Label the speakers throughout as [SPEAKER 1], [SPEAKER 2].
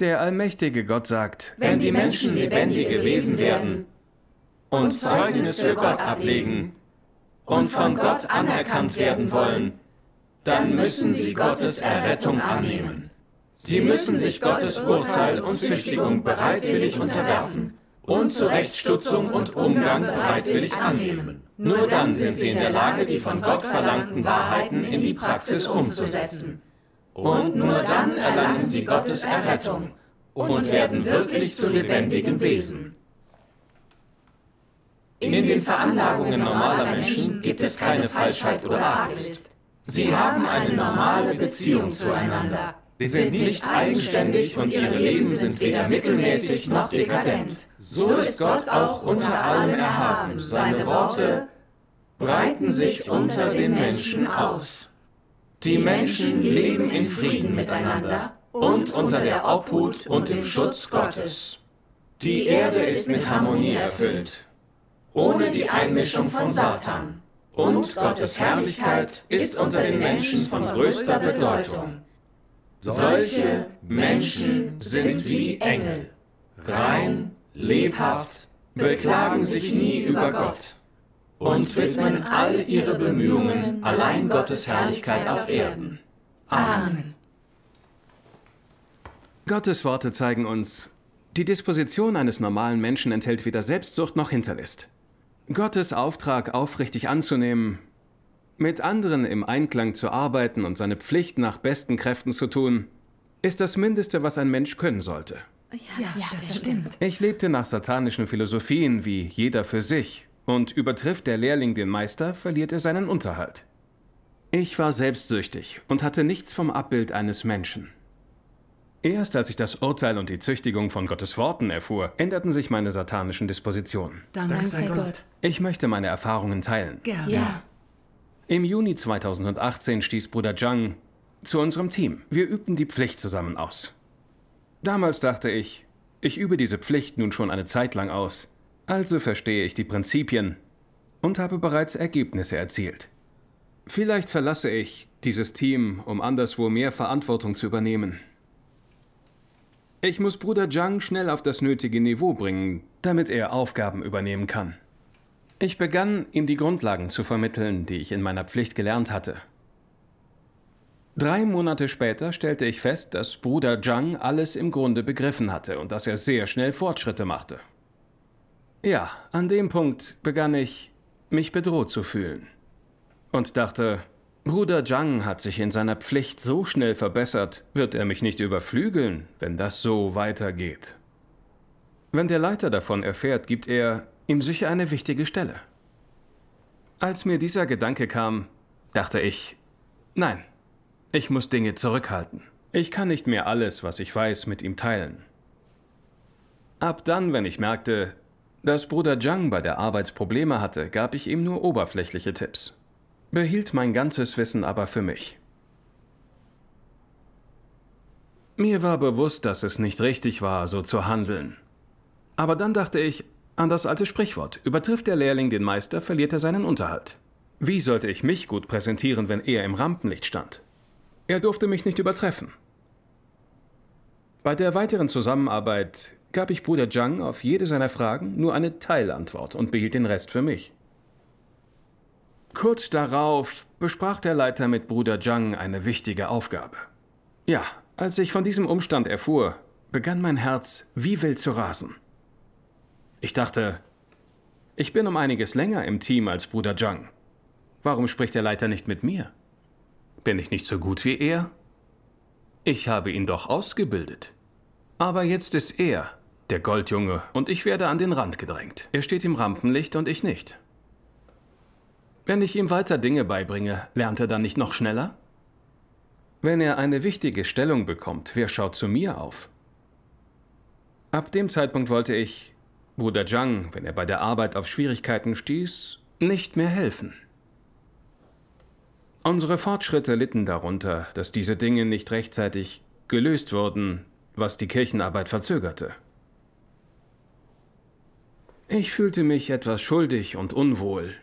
[SPEAKER 1] Der allmächtige Gott sagt, wenn die Menschen lebendige Wesen werden und Zeugnis für Gott ablegen und von Gott anerkannt werden wollen, dann müssen sie Gottes Errettung annehmen. Sie müssen sich Gottes Urteil und Züchtigung bereitwillig unterwerfen
[SPEAKER 2] und Zurechtstutzung und Umgang bereitwillig annehmen. Nur dann sind sie in der Lage, die von Gott verlangten Wahrheiten in die Praxis umzusetzen. Und nur dann erlangen sie Gottes Errettung und werden wirklich zu lebendigen Wesen. In den Veranlagungen normaler Menschen gibt es keine Falschheit oder Arglist. Sie haben eine normale Beziehung zueinander. Sie sind nicht eigenständig und ihre Leben sind weder mittelmäßig noch dekadent. So ist Gott auch unter allem erhaben. Seine Worte breiten sich unter den Menschen aus. Die Menschen leben in Frieden miteinander und unter der Obhut und dem Schutz Gottes. Die Erde ist mit Harmonie erfüllt, ohne die Einmischung von Satan. Und Gottes Herrlichkeit ist unter den Menschen von größter Bedeutung.
[SPEAKER 1] Solche Menschen sind wie Engel,
[SPEAKER 2] rein, lebhaft, beklagen sich nie über Gott und widmen all ihre Bemühungen allein Gottes Herrlichkeit auf Erden.
[SPEAKER 1] Amen. Gottes Worte zeigen uns, die Disposition eines normalen Menschen enthält weder Selbstsucht noch Hinterlist. Gottes Auftrag aufrichtig anzunehmen, mit anderen im Einklang zu arbeiten und seine Pflicht nach besten Kräften zu tun, ist das Mindeste, was ein Mensch können sollte.
[SPEAKER 2] Ja, das, ja, das stimmt.
[SPEAKER 1] Ich lebte nach satanischen Philosophien wie jeder für sich und übertrifft der Lehrling den Meister, verliert er seinen Unterhalt. Ich war selbstsüchtig und hatte nichts vom Abbild eines Menschen. Erst als ich das Urteil und die Züchtigung von Gottes Worten erfuhr, änderten sich meine satanischen Dispositionen. Danke, Dank sei Gott. Ich möchte meine Erfahrungen teilen. Gerne. Ja. Im Juni 2018 stieß Bruder Zhang zu unserem Team. Wir übten die Pflicht zusammen aus. Damals dachte ich, ich übe diese Pflicht nun schon eine Zeit lang aus. Also verstehe ich die Prinzipien und habe bereits Ergebnisse erzielt. Vielleicht verlasse ich dieses Team, um anderswo mehr Verantwortung zu übernehmen. Ich muss Bruder Zhang schnell auf das nötige Niveau bringen, damit er Aufgaben übernehmen kann. Ich begann, ihm die Grundlagen zu vermitteln, die ich in meiner Pflicht gelernt hatte. Drei Monate später stellte ich fest, dass Bruder Zhang alles im Grunde begriffen hatte und dass er sehr schnell Fortschritte machte. Ja, an dem Punkt begann ich, mich bedroht zu fühlen. Und dachte, Bruder Zhang hat sich in seiner Pflicht so schnell verbessert, wird er mich nicht überflügeln, wenn das so weitergeht. Wenn der Leiter davon erfährt, gibt er ihm sicher eine wichtige Stelle. Als mir dieser Gedanke kam, dachte ich, nein, ich muss Dinge zurückhalten. Ich kann nicht mehr alles, was ich weiß, mit ihm teilen. Ab dann, wenn ich merkte, dass Bruder Zhang bei der Arbeit Probleme hatte, gab ich ihm nur oberflächliche Tipps. Behielt mein ganzes Wissen aber für mich. Mir war bewusst, dass es nicht richtig war, so zu handeln. Aber dann dachte ich an das alte Sprichwort, übertrifft der Lehrling den Meister, verliert er seinen Unterhalt. Wie sollte ich mich gut präsentieren, wenn er im Rampenlicht stand? Er durfte mich nicht übertreffen. Bei der weiteren Zusammenarbeit gab ich Bruder Zhang auf jede seiner Fragen nur eine Teilantwort und behielt den Rest für mich. Kurz darauf besprach der Leiter mit Bruder Zhang eine wichtige Aufgabe. Ja, als ich von diesem Umstand erfuhr, begann mein Herz wie wild zu rasen. Ich dachte, ich bin um einiges länger im Team als Bruder Zhang. Warum spricht der Leiter nicht mit mir? Bin ich nicht so gut wie er? Ich habe ihn doch ausgebildet. Aber jetzt ist er der Goldjunge, und ich werde an den Rand gedrängt. Er steht im Rampenlicht und ich nicht. Wenn ich ihm weiter Dinge beibringe, lernt er dann nicht noch schneller? Wenn er eine wichtige Stellung bekommt, wer schaut zu mir auf? Ab dem Zeitpunkt wollte ich Bruder Zhang, wenn er bei der Arbeit auf Schwierigkeiten stieß, nicht mehr helfen. Unsere Fortschritte litten darunter, dass diese Dinge nicht rechtzeitig gelöst wurden, was die Kirchenarbeit verzögerte. Ich fühlte mich etwas schuldig und unwohl,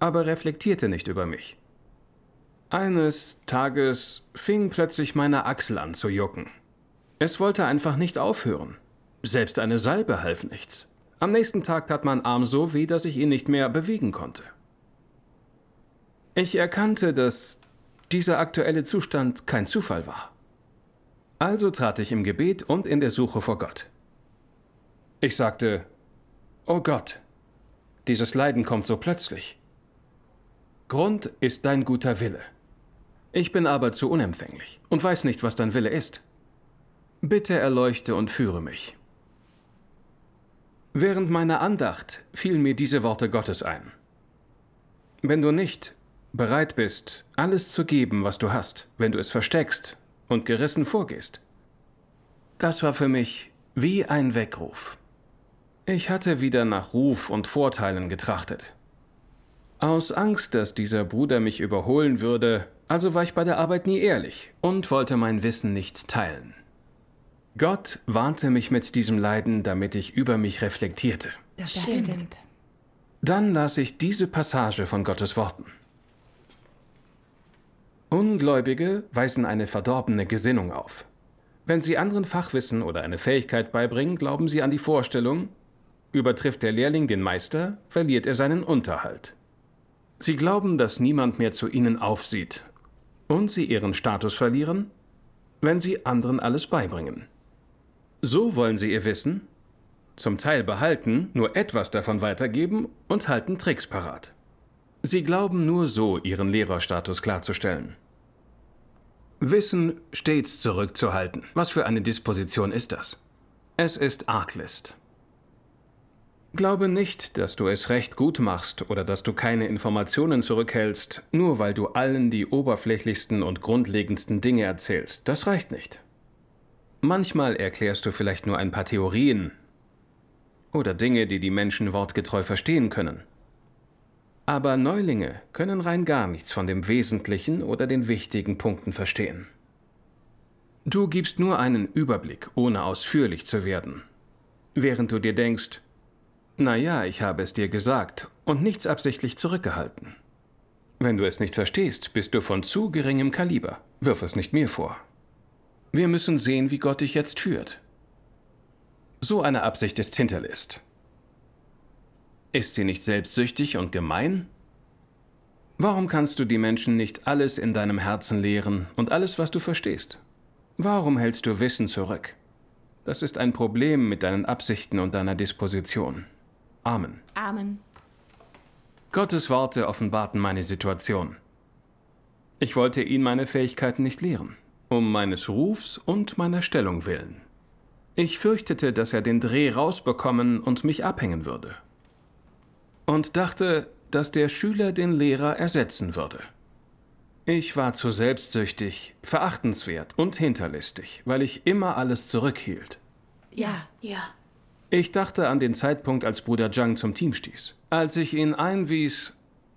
[SPEAKER 1] aber reflektierte nicht über mich. Eines Tages fing plötzlich meine Achsel an zu jucken. Es wollte einfach nicht aufhören. Selbst eine Salbe half nichts. Am nächsten Tag tat mein Arm so weh, dass ich ihn nicht mehr bewegen konnte. Ich erkannte, dass dieser aktuelle Zustand kein Zufall war. Also trat ich im Gebet und in der Suche vor Gott. Ich sagte, Oh Gott, dieses Leiden kommt so plötzlich. Grund ist dein guter Wille. Ich bin aber zu unempfänglich und weiß nicht, was dein Wille ist. Bitte erleuchte und führe mich. Während meiner Andacht fielen mir diese Worte Gottes ein. Wenn du nicht bereit bist, alles zu geben, was du hast, wenn du es versteckst und gerissen vorgehst, das war für mich wie ein Weckruf. Ich hatte wieder nach Ruf und Vorteilen getrachtet. Aus Angst, dass dieser Bruder mich überholen würde, also war ich bei der Arbeit nie ehrlich und wollte mein Wissen nicht teilen. Gott warnte mich mit diesem Leiden, damit ich über mich reflektierte.
[SPEAKER 2] Das stimmt.
[SPEAKER 1] Dann las ich diese Passage von Gottes Worten. Ungläubige weisen eine verdorbene Gesinnung auf. Wenn sie anderen Fachwissen oder eine Fähigkeit beibringen, glauben sie an die Vorstellung, Übertrifft der Lehrling den Meister, verliert er seinen Unterhalt. Sie glauben, dass niemand mehr zu ihnen aufsieht und sie ihren Status verlieren, wenn sie anderen alles beibringen. So wollen sie ihr Wissen, zum Teil behalten, nur etwas davon weitergeben und halten Tricks parat. Sie glauben nur so, ihren Lehrerstatus klarzustellen. Wissen stets zurückzuhalten. Was für eine Disposition ist das? Es ist Arglist. Glaube nicht, dass du es recht gut machst oder dass du keine Informationen zurückhältst, nur weil du allen die oberflächlichsten und grundlegendsten Dinge erzählst. Das reicht nicht. Manchmal erklärst du vielleicht nur ein paar Theorien oder Dinge, die die Menschen wortgetreu verstehen können. Aber Neulinge können rein gar nichts von dem Wesentlichen oder den wichtigen Punkten verstehen. Du gibst nur einen Überblick, ohne ausführlich zu werden. Während du dir denkst, naja, ich habe es dir gesagt und nichts absichtlich zurückgehalten. Wenn du es nicht verstehst, bist du von zu geringem Kaliber. Wirf es nicht mir vor. Wir müssen sehen, wie Gott dich jetzt führt. So eine Absicht ist Hinterlist. Ist sie nicht selbstsüchtig und gemein? Warum kannst du die Menschen nicht alles in deinem Herzen lehren und alles, was du verstehst? Warum hältst du Wissen zurück? Das ist ein Problem mit deinen Absichten und deiner Disposition. Amen. Amen. Gottes Worte offenbarten meine Situation. Ich wollte ihn meine Fähigkeiten nicht lehren, um meines Rufs und meiner Stellung willen. Ich fürchtete, dass er den Dreh rausbekommen und mich abhängen würde. Und dachte, dass der Schüler den Lehrer ersetzen würde. Ich war zu selbstsüchtig, verachtenswert und hinterlistig, weil ich immer alles zurückhielt.
[SPEAKER 2] Ja, ja.
[SPEAKER 1] Ich dachte an den Zeitpunkt, als Bruder Zhang zum Team stieß. Als ich ihn einwies,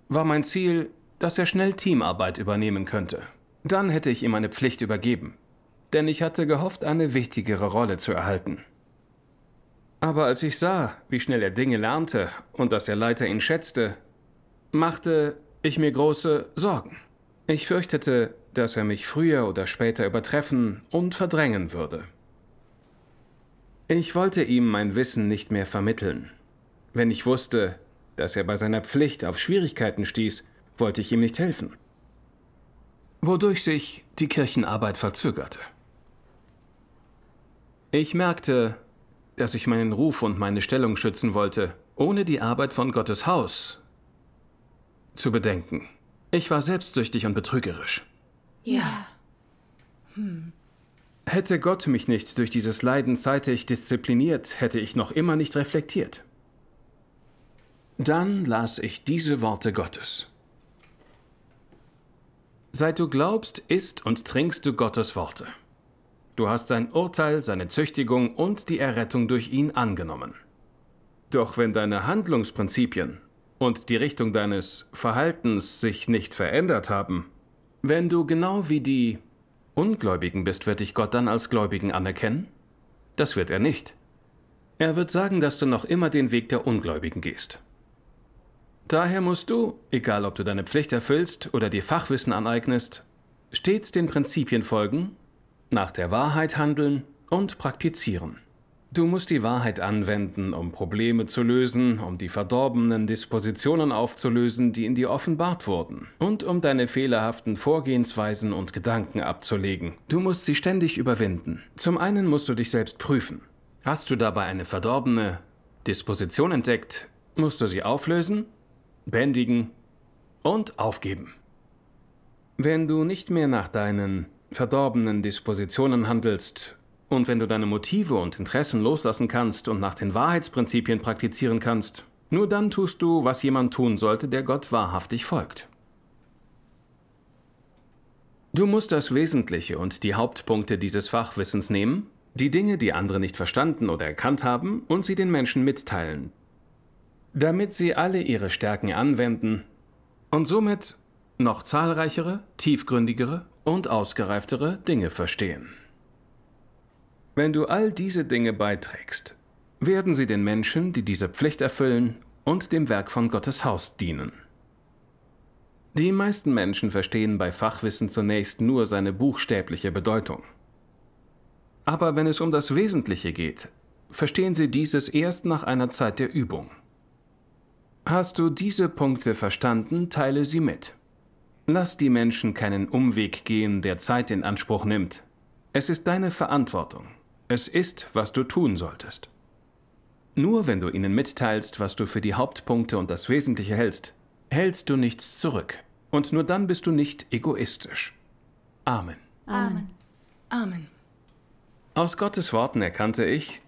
[SPEAKER 1] war mein Ziel, dass er schnell Teamarbeit übernehmen könnte. Dann hätte ich ihm eine Pflicht übergeben, denn ich hatte gehofft, eine wichtigere Rolle zu erhalten. Aber als ich sah, wie schnell er Dinge lernte und dass der Leiter ihn schätzte, machte ich mir große Sorgen. Ich fürchtete, dass er mich früher oder später übertreffen und verdrängen würde. Ich wollte ihm mein Wissen nicht mehr vermitteln. Wenn ich wusste, dass er bei seiner Pflicht auf Schwierigkeiten stieß, wollte ich ihm nicht helfen. Wodurch sich die Kirchenarbeit verzögerte. Ich merkte, dass ich meinen Ruf und meine Stellung schützen wollte, ohne die Arbeit von Gottes Haus zu bedenken. Ich war selbstsüchtig und betrügerisch.
[SPEAKER 2] Ja. Hm.
[SPEAKER 1] Hätte Gott mich nicht durch dieses Leiden zeitig diszipliniert, hätte ich noch immer nicht reflektiert. Dann las ich diese Worte Gottes. Seit du glaubst, isst und trinkst du Gottes Worte. Du hast sein Urteil, seine Züchtigung und die Errettung durch ihn angenommen. Doch wenn deine Handlungsprinzipien und die Richtung deines Verhaltens sich nicht verändert haben, wenn du genau wie die Ungläubigen bist, wird dich Gott dann als Gläubigen anerkennen? Das wird er nicht. Er wird sagen, dass du noch immer den Weg der Ungläubigen gehst. Daher musst du, egal ob du deine Pflicht erfüllst oder dir Fachwissen aneignest, stets den Prinzipien folgen, nach der Wahrheit handeln und praktizieren. Du musst die Wahrheit anwenden, um Probleme zu lösen, um die verdorbenen Dispositionen aufzulösen, die in dir offenbart wurden, und um deine fehlerhaften Vorgehensweisen und Gedanken abzulegen. Du musst sie ständig überwinden. Zum einen musst du dich selbst prüfen. Hast du dabei eine verdorbene Disposition entdeckt, musst du sie auflösen, bändigen und aufgeben. Wenn du nicht mehr nach deinen verdorbenen Dispositionen handelst, und wenn du deine Motive und Interessen loslassen kannst und nach den Wahrheitsprinzipien praktizieren kannst, nur dann tust du, was jemand tun sollte, der Gott wahrhaftig folgt. Du musst das Wesentliche und die Hauptpunkte dieses Fachwissens nehmen, die Dinge, die andere nicht verstanden oder erkannt haben, und sie den Menschen mitteilen, damit sie alle ihre Stärken anwenden und somit noch zahlreichere, tiefgründigere und ausgereiftere Dinge verstehen. Wenn du all diese Dinge beiträgst, werden sie den Menschen, die diese Pflicht erfüllen, und dem Werk von Gottes Haus dienen. Die meisten Menschen verstehen bei Fachwissen zunächst nur seine buchstäbliche Bedeutung. Aber wenn es um das Wesentliche geht, verstehen sie dieses erst nach einer Zeit der Übung. Hast du diese Punkte verstanden, teile sie mit. Lass die Menschen keinen Umweg gehen, der Zeit in Anspruch nimmt. Es ist deine Verantwortung. Es ist, was du tun solltest. Nur wenn du ihnen mitteilst, was du für die Hauptpunkte und das Wesentliche hältst, hältst du nichts zurück. Und nur dann bist du nicht egoistisch. Amen.
[SPEAKER 2] Amen. Amen.
[SPEAKER 1] Aus Gottes Worten erkannte ich,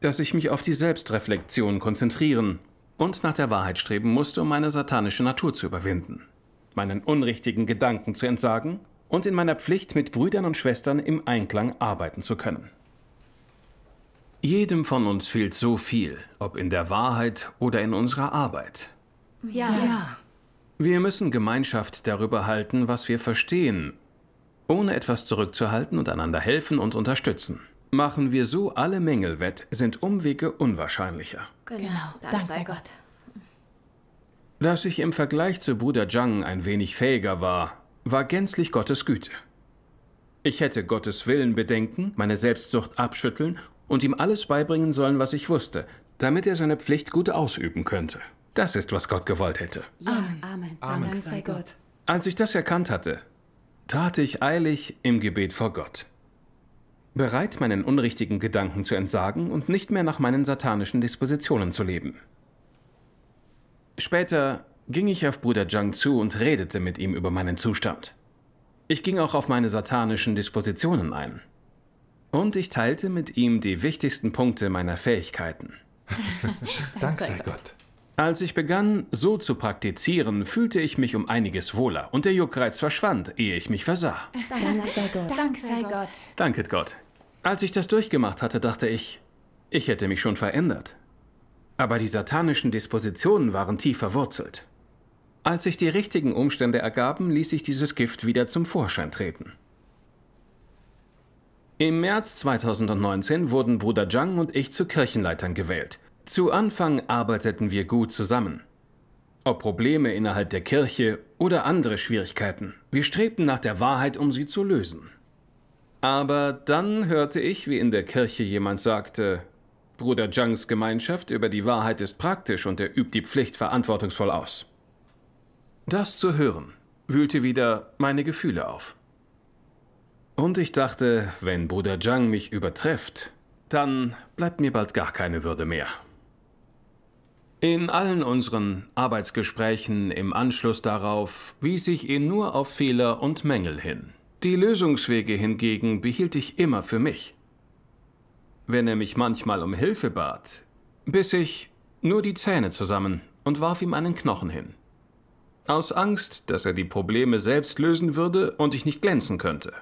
[SPEAKER 1] dass ich mich auf die Selbstreflexion konzentrieren und nach der Wahrheit streben musste, um meine satanische Natur zu überwinden, meinen unrichtigen Gedanken zu entsagen und in meiner Pflicht mit Brüdern und Schwestern im Einklang arbeiten zu können. Jedem von uns fehlt so viel, ob in der Wahrheit oder in unserer Arbeit.
[SPEAKER 2] Ja. ja.
[SPEAKER 1] Wir müssen Gemeinschaft darüber halten, was wir verstehen, ohne etwas zurückzuhalten und einander helfen und unterstützen. Machen wir so alle Mängel wett, sind Umwege unwahrscheinlicher.
[SPEAKER 2] Genau, genau. danke sei Gott.
[SPEAKER 1] Dass ich im Vergleich zu Bruder Zhang ein wenig fähiger war, war gänzlich Gottes Güte. Ich hätte Gottes Willen bedenken, meine Selbstsucht abschütteln und ihm alles beibringen sollen, was ich wusste, damit er seine Pflicht gut ausüben könnte. Das ist, was Gott gewollt hätte.
[SPEAKER 2] Amen. Amen. Amen. Dank sei Gott.
[SPEAKER 1] Als ich das erkannt hatte, trat ich eilig im Gebet vor Gott. Bereit, meinen unrichtigen Gedanken zu entsagen und nicht mehr nach meinen satanischen Dispositionen zu leben. Später ging ich auf Bruder Zhang zu und redete mit ihm über meinen Zustand. Ich ging auch auf meine satanischen Dispositionen ein. Und ich teilte mit ihm die wichtigsten Punkte meiner Fähigkeiten.
[SPEAKER 2] Dank sei
[SPEAKER 1] Gott. Als ich begann, so zu praktizieren, fühlte ich mich um einiges wohler und der Juckreiz verschwand, ehe ich mich versah.
[SPEAKER 2] Dank sei Gott. Dank sei Gott.
[SPEAKER 1] Danket Gott. Als ich das durchgemacht hatte, dachte ich, ich hätte mich schon verändert. Aber die satanischen Dispositionen waren tief verwurzelt. Als sich die richtigen Umstände ergaben, ließ ich dieses Gift wieder zum Vorschein treten. Im März 2019 wurden Bruder Zhang und ich zu Kirchenleitern gewählt. Zu Anfang arbeiteten wir gut zusammen. Ob Probleme innerhalb der Kirche oder andere Schwierigkeiten, wir strebten nach der Wahrheit, um sie zu lösen. Aber dann hörte ich, wie in der Kirche jemand sagte, Bruder Zhangs Gemeinschaft über die Wahrheit ist praktisch und er übt die Pflicht verantwortungsvoll aus. Das zu hören, wühlte wieder meine Gefühle auf. Und ich dachte, wenn Bruder Zhang mich übertrefft, dann bleibt mir bald gar keine Würde mehr. In allen unseren Arbeitsgesprächen im Anschluss darauf wies ich ihn nur auf Fehler und Mängel hin. Die Lösungswege hingegen behielt ich immer für mich. Wenn er mich manchmal um Hilfe bat, biss ich nur die Zähne zusammen und warf ihm einen Knochen hin. Aus Angst, dass er die Probleme selbst lösen würde und ich nicht glänzen könnte.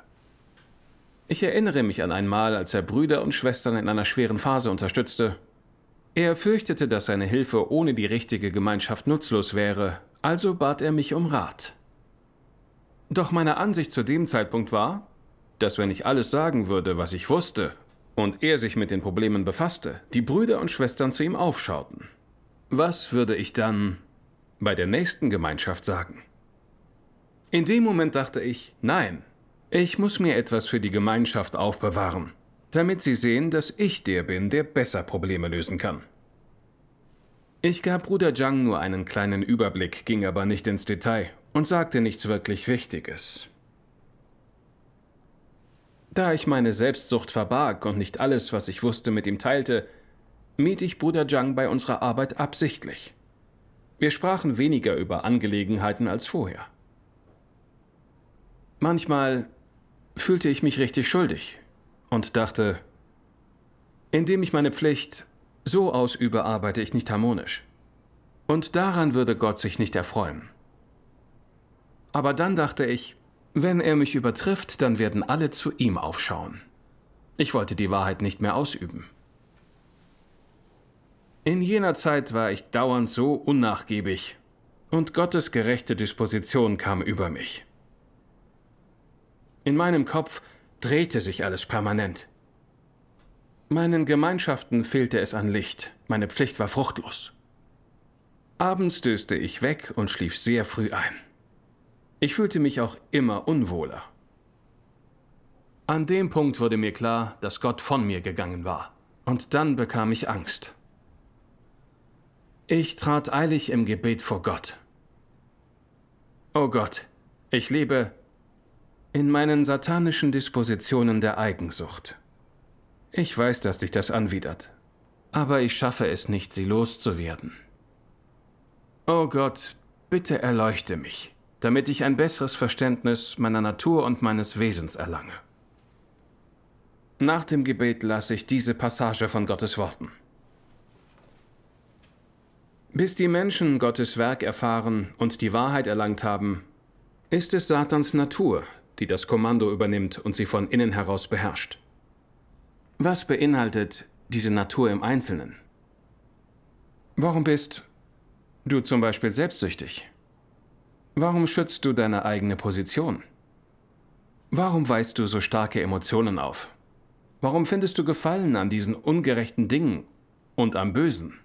[SPEAKER 1] Ich erinnere mich an einmal, als er Brüder und Schwestern in einer schweren Phase unterstützte. Er fürchtete, dass seine Hilfe ohne die richtige Gemeinschaft nutzlos wäre, also bat er mich um Rat. Doch meine Ansicht zu dem Zeitpunkt war, dass wenn ich alles sagen würde, was ich wusste, und er sich mit den Problemen befasste, die Brüder und Schwestern zu ihm aufschauten. Was würde ich dann bei der nächsten Gemeinschaft sagen? In dem Moment dachte ich, nein, ich muss mir etwas für die Gemeinschaft aufbewahren, damit sie sehen, dass ich der bin, der besser Probleme lösen kann. Ich gab Bruder Zhang nur einen kleinen Überblick, ging aber nicht ins Detail und sagte nichts wirklich Wichtiges. Da ich meine Selbstsucht verbarg und nicht alles, was ich wusste, mit ihm teilte, miet ich Bruder Zhang bei unserer Arbeit absichtlich. Wir sprachen weniger über Angelegenheiten als vorher. Manchmal fühlte ich mich richtig schuldig und dachte, indem ich meine Pflicht so ausübe, arbeite ich nicht harmonisch. Und daran würde Gott sich nicht erfreuen. Aber dann dachte ich, wenn er mich übertrifft, dann werden alle zu ihm aufschauen. Ich wollte die Wahrheit nicht mehr ausüben. In jener Zeit war ich dauernd so unnachgiebig, und Gottes gerechte Disposition kam über mich. In meinem Kopf drehte sich alles permanent. Meinen Gemeinschaften fehlte es an Licht, meine Pflicht war fruchtlos. Abends döste ich weg und schlief sehr früh ein. Ich fühlte mich auch immer unwohler. An dem Punkt wurde mir klar, dass Gott von mir gegangen war. Und dann bekam ich Angst. Ich trat eilig im Gebet vor Gott. O oh Gott, ich lebe, in meinen satanischen Dispositionen der Eigensucht. Ich weiß, dass dich das anwidert, aber ich schaffe es nicht, sie loszuwerden. oh Gott, bitte erleuchte mich, damit ich ein besseres Verständnis meiner Natur und meines Wesens erlange. Nach dem Gebet lasse ich diese Passage von Gottes Worten. Bis die Menschen Gottes Werk erfahren und die Wahrheit erlangt haben, ist es Satans Natur, die das Kommando übernimmt und sie von innen heraus beherrscht. Was beinhaltet diese Natur im Einzelnen? Warum bist du zum Beispiel selbstsüchtig? Warum schützt du deine eigene Position? Warum weist du so starke Emotionen auf? Warum findest du Gefallen an diesen ungerechten Dingen und am Bösen?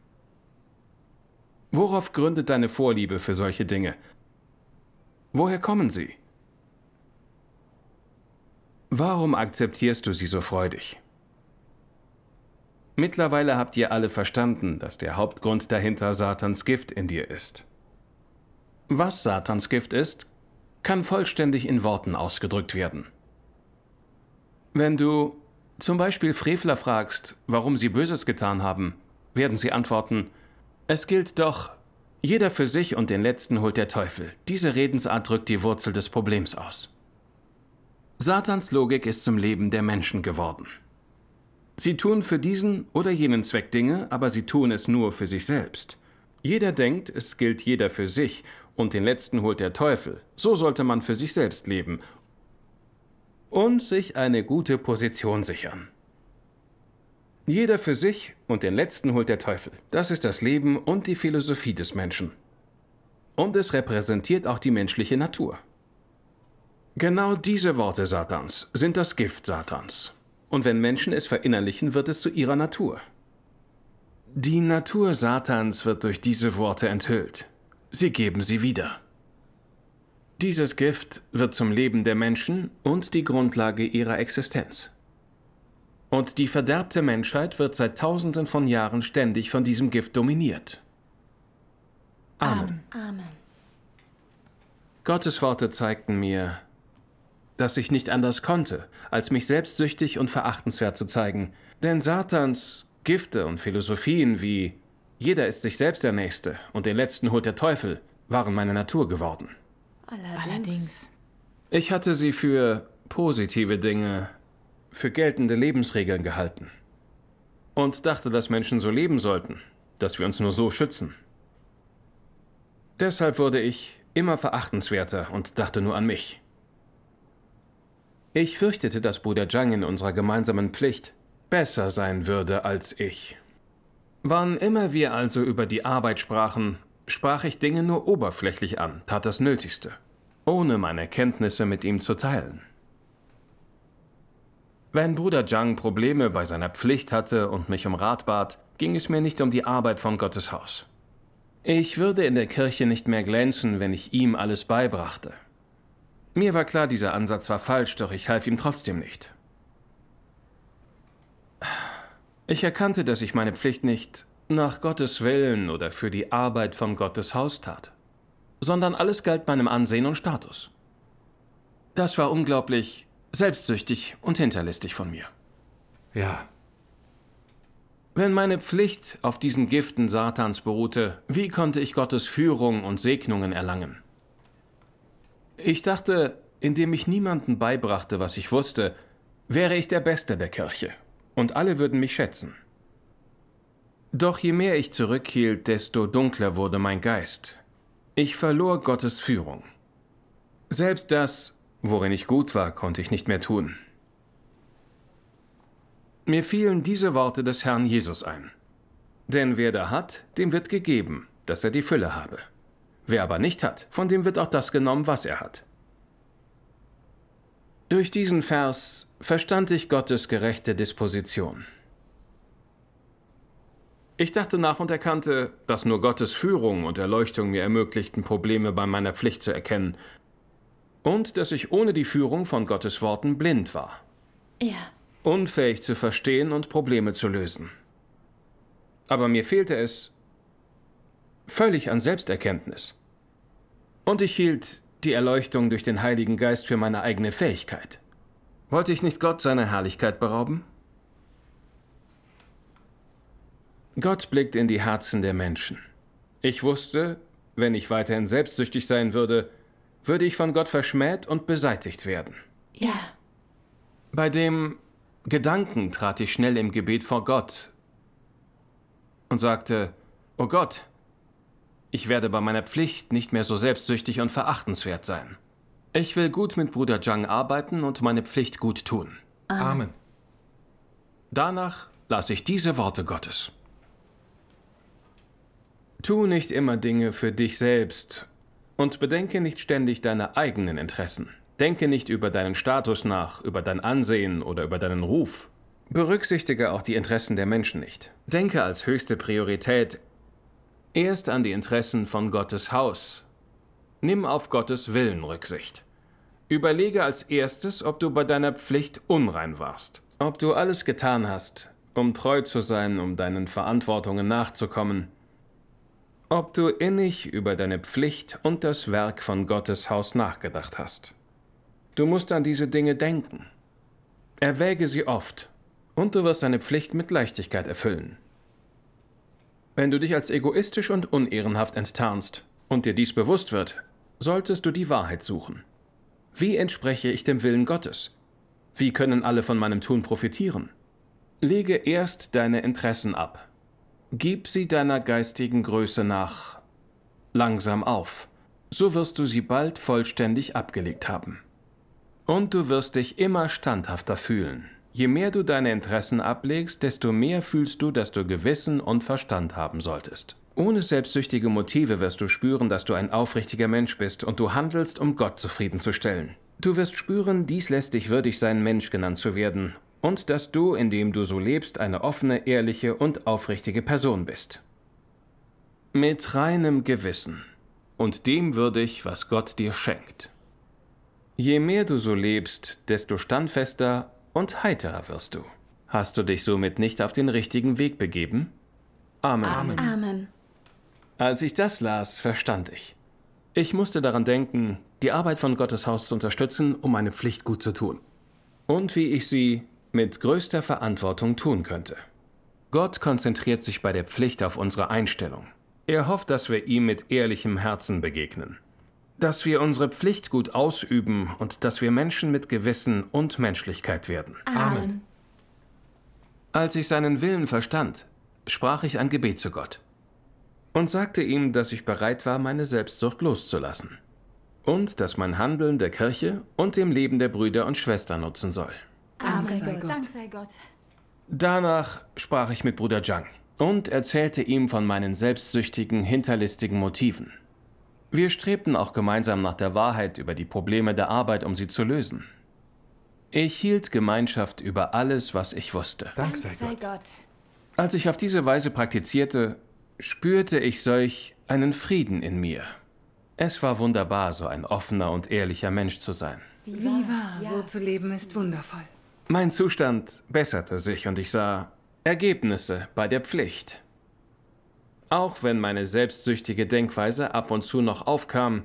[SPEAKER 1] Worauf gründet deine Vorliebe für solche Dinge? Woher kommen sie? Warum akzeptierst du sie so freudig? Mittlerweile habt ihr alle verstanden, dass der Hauptgrund dahinter Satans Gift in dir ist. Was Satans Gift ist, kann vollständig in Worten ausgedrückt werden. Wenn du zum Beispiel Frevler fragst, warum sie Böses getan haben, werden sie antworten, es gilt doch, jeder für sich und den Letzten holt der Teufel. Diese Redensart drückt die Wurzel des Problems aus. Satans Logik ist zum Leben der Menschen geworden. Sie tun für diesen oder jenen Zweck Dinge, aber sie tun es nur für sich selbst. Jeder denkt, es gilt jeder für sich und den letzten holt der Teufel. So sollte man für sich selbst leben und sich eine gute Position sichern. Jeder für sich und den letzten holt der Teufel. Das ist das Leben und die Philosophie des Menschen. Und es repräsentiert auch die menschliche Natur. Genau diese Worte Satans sind das Gift Satans. Und wenn Menschen es verinnerlichen, wird es zu ihrer Natur. Die Natur Satans wird durch diese Worte enthüllt. Sie geben sie wieder. Dieses Gift wird zum Leben der Menschen und die Grundlage ihrer Existenz. Und die verderbte Menschheit wird seit Tausenden von Jahren ständig von diesem Gift dominiert. Amen. Amen. Gottes Worte zeigten mir, dass ich nicht anders konnte, als mich selbstsüchtig und verachtenswert zu zeigen. Denn Satans Gifte und Philosophien wie jeder ist sich selbst der Nächste und den Letzten holt der Teufel waren meine Natur geworden.
[SPEAKER 2] Allerdings.
[SPEAKER 1] Ich hatte sie für positive Dinge, für geltende Lebensregeln gehalten. Und dachte, dass Menschen so leben sollten, dass wir uns nur so schützen. Deshalb wurde ich immer verachtenswerter und dachte nur an mich. Ich fürchtete, dass Bruder Zhang in unserer gemeinsamen Pflicht besser sein würde als ich. Wann immer wir also über die Arbeit sprachen, sprach ich Dinge nur oberflächlich an, tat das Nötigste, ohne meine Kenntnisse mit ihm zu teilen. Wenn Bruder Zhang Probleme bei seiner Pflicht hatte und mich um Rat bat, ging es mir nicht um die Arbeit von Gottes Haus. Ich würde in der Kirche nicht mehr glänzen, wenn ich ihm alles beibrachte. Mir war klar, dieser Ansatz war falsch, doch ich half ihm trotzdem nicht. Ich erkannte, dass ich meine Pflicht nicht nach Gottes Willen oder für die Arbeit von Gottes Haus tat, sondern alles galt meinem Ansehen und Status. Das war unglaublich selbstsüchtig und hinterlistig von mir. Ja. Wenn meine Pflicht auf diesen Giften Satans beruhte, wie konnte ich Gottes Führung und Segnungen erlangen? Ich dachte, indem ich niemandem beibrachte, was ich wusste, wäre ich der Beste der Kirche und alle würden mich schätzen. Doch je mehr ich zurückhielt, desto dunkler wurde mein Geist. Ich verlor Gottes Führung. Selbst das, worin ich gut war, konnte ich nicht mehr tun. Mir fielen diese Worte des Herrn Jesus ein. Denn wer da hat, dem wird gegeben, dass er die Fülle habe. Wer aber nicht hat, von dem wird auch das genommen, was er hat. Durch diesen Vers verstand ich Gottes gerechte Disposition. Ich dachte nach und erkannte, dass nur Gottes Führung und Erleuchtung mir ermöglichten, Probleme bei meiner Pflicht zu erkennen. Und dass ich ohne die Führung von Gottes Worten blind war. Ja. Unfähig zu verstehen und Probleme zu lösen. Aber mir fehlte es, völlig an Selbsterkenntnis. Und ich hielt die Erleuchtung durch den Heiligen Geist für meine eigene Fähigkeit. Wollte ich nicht Gott seiner Herrlichkeit berauben? Gott blickt in die Herzen der Menschen. Ich wusste, wenn ich weiterhin selbstsüchtig sein würde, würde ich von Gott verschmäht und beseitigt werden. Ja. Bei dem Gedanken trat ich schnell im Gebet vor Gott und sagte, O oh Gott, ich werde bei meiner Pflicht nicht mehr so selbstsüchtig und verachtenswert sein. Ich will gut mit Bruder Zhang arbeiten und meine Pflicht gut tun. Ah. Amen. Danach lasse ich diese Worte Gottes. Tu nicht immer Dinge für dich selbst und bedenke nicht ständig deine eigenen Interessen. Denke nicht über deinen Status nach, über dein Ansehen oder über deinen Ruf. Berücksichtige auch die Interessen der Menschen nicht. Denke als höchste Priorität Erst an die Interessen von Gottes Haus. Nimm auf Gottes Willen Rücksicht. Überlege als erstes, ob du bei deiner Pflicht unrein warst. Ob du alles getan hast, um treu zu sein, um deinen Verantwortungen nachzukommen. Ob du innig über deine Pflicht und das Werk von Gottes Haus nachgedacht hast. Du musst an diese Dinge denken. Erwäge sie oft, und du wirst deine Pflicht mit Leichtigkeit erfüllen. Wenn du dich als egoistisch und unehrenhaft enttarnst und dir dies bewusst wird, solltest du die Wahrheit suchen. Wie entspreche ich dem Willen Gottes? Wie können alle von meinem Tun profitieren? Lege erst deine Interessen ab. Gib sie deiner geistigen Größe nach langsam auf. So wirst du sie bald vollständig abgelegt haben. Und du wirst dich immer standhafter fühlen. Je mehr du deine Interessen ablegst, desto mehr fühlst du, dass du Gewissen und Verstand haben solltest. Ohne selbstsüchtige Motive wirst du spüren, dass du ein aufrichtiger Mensch bist und du handelst, um Gott zufriedenzustellen. Du wirst spüren, dies lässt dich würdig sein, Mensch genannt zu werden und dass du, indem du so lebst, eine offene, ehrliche und aufrichtige Person bist. Mit reinem Gewissen und dem würdig, was Gott dir schenkt. Je mehr du so lebst, desto standfester, und heiterer wirst du. Hast du dich somit nicht auf den richtigen Weg begeben? Amen. Amen. Amen. Als ich das las, verstand ich. Ich musste daran denken, die Arbeit von Gottes Haus zu unterstützen, um meine Pflicht gut zu tun. Und wie ich sie mit größter Verantwortung tun könnte. Gott konzentriert sich bei der Pflicht auf unsere Einstellung. Er hofft, dass wir ihm mit ehrlichem Herzen begegnen dass wir unsere Pflicht gut ausüben und dass wir Menschen mit Gewissen und Menschlichkeit werden. Amen. Als ich seinen Willen verstand, sprach ich ein Gebet zu Gott und sagte ihm, dass ich bereit war, meine Selbstsucht loszulassen und dass mein Handeln der Kirche und dem Leben der Brüder und Schwestern nutzen soll.
[SPEAKER 2] Dank sei Gott. Dank sei Gott.
[SPEAKER 1] Danach sprach ich mit Bruder Zhang und erzählte ihm von meinen selbstsüchtigen, hinterlistigen Motiven. Wir strebten auch gemeinsam nach der Wahrheit über die Probleme der Arbeit, um sie zu lösen. Ich hielt Gemeinschaft über alles, was ich wusste. Dank sei Gott. Als ich auf diese Weise praktizierte, spürte ich solch einen Frieden in mir. Es war wunderbar, so ein offener und ehrlicher Mensch zu sein.
[SPEAKER 2] Wie wahr, so zu leben ist wundervoll.
[SPEAKER 1] Mein Zustand besserte sich und ich sah Ergebnisse bei der Pflicht. Auch wenn meine selbstsüchtige Denkweise ab und zu noch aufkam,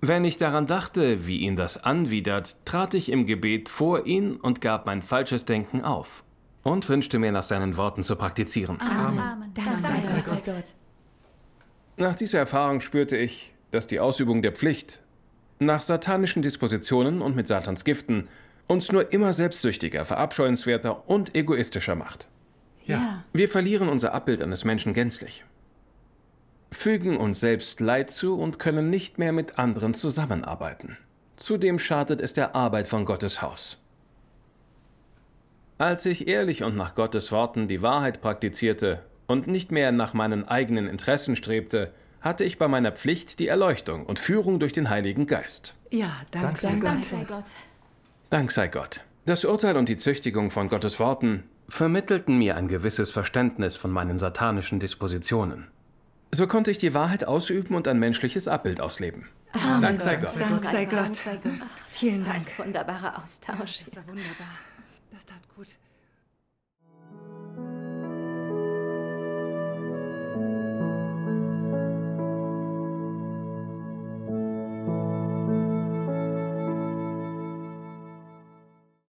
[SPEAKER 1] wenn ich daran dachte, wie ihn das anwidert, trat ich im Gebet vor ihn und gab mein falsches Denken auf und wünschte mir, nach seinen Worten zu praktizieren. Amen.
[SPEAKER 2] Amen. Dank sei Gott.
[SPEAKER 1] Nach dieser Erfahrung spürte ich, dass die Ausübung der Pflicht nach satanischen Dispositionen und mit Satans Giften uns nur immer selbstsüchtiger, verabscheuenswerter und egoistischer macht. Ja. Wir verlieren unser Abbild eines Menschen gänzlich fügen uns selbst Leid zu und können nicht mehr mit anderen zusammenarbeiten. Zudem schadet es der Arbeit von Gottes Haus. Als ich ehrlich und nach Gottes Worten die Wahrheit praktizierte und nicht mehr nach meinen eigenen Interessen strebte, hatte ich bei meiner Pflicht die Erleuchtung und Führung durch den Heiligen Geist. Ja, dank,
[SPEAKER 2] dank, sei, Gott. dank sei Gott.
[SPEAKER 1] Dank sei Gott. Das Urteil und die Züchtigung von Gottes Worten vermittelten mir ein gewisses Verständnis von meinen satanischen Dispositionen. So konnte ich die Wahrheit ausüben und ein menschliches Abbild ausleben. Amen. Ah, Dank sei Gott. Dank sei Gott. Dank
[SPEAKER 2] sei Gott. Ach, Vielen Dank. Wunderbarer Austausch. das war wunderbar.